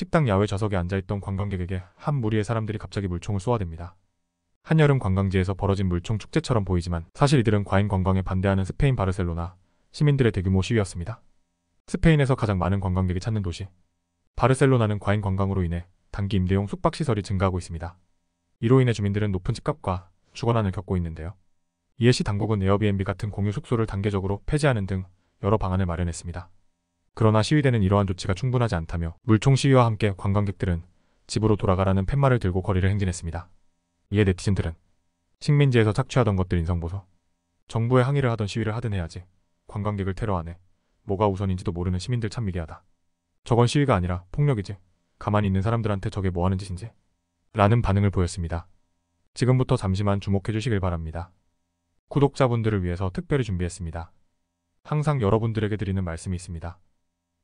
식당 야외 좌석에 앉아있던 관광객에게 한 무리의 사람들이 갑자기 물총을 쏘아댑니다. 한여름 관광지에서 벌어진 물총 축제처럼 보이지만 사실 이들은 과잉 관광에 반대하는 스페인 바르셀로나 시민들의 대규모 시위였습니다. 스페인에서 가장 많은 관광객이 찾는 도시 바르셀로나는 과잉 관광으로 인해 단기 임대용 숙박시설이 증가하고 있습니다. 이로 인해 주민들은 높은 집값과 주거난을 겪고 있는데요. 이에 시 당국은 에어비앤비 같은 공유 숙소를 단계적으로 폐지하는 등 여러 방안을 마련했습니다. 그러나 시위대는 이러한 조치가 충분하지 않다며 물총 시위와 함께 관광객들은 집으로 돌아가라는 팻말을 들고 거리를 행진했습니다. 이에 네티즌들은 식민지에서 착취하던 것들 인성보소 정부에 항의를 하던 시위를 하든 해야지 관광객을 테러하네 뭐가 우선인지도 모르는 시민들 참 미개하다. 저건 시위가 아니라 폭력이지 가만히 있는 사람들한테 저게 뭐하는 짓인지 라는 반응을 보였습니다. 지금부터 잠시만 주목해 주시길 바랍니다. 구독자분들을 위해서 특별히 준비했습니다. 항상 여러분들에게 드리는 말씀이 있습니다.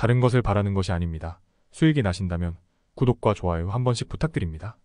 다른 것을 바라는 것이 아닙니다. 수익이 나신다면 구독과 좋아요 한 번씩 부탁드립니다.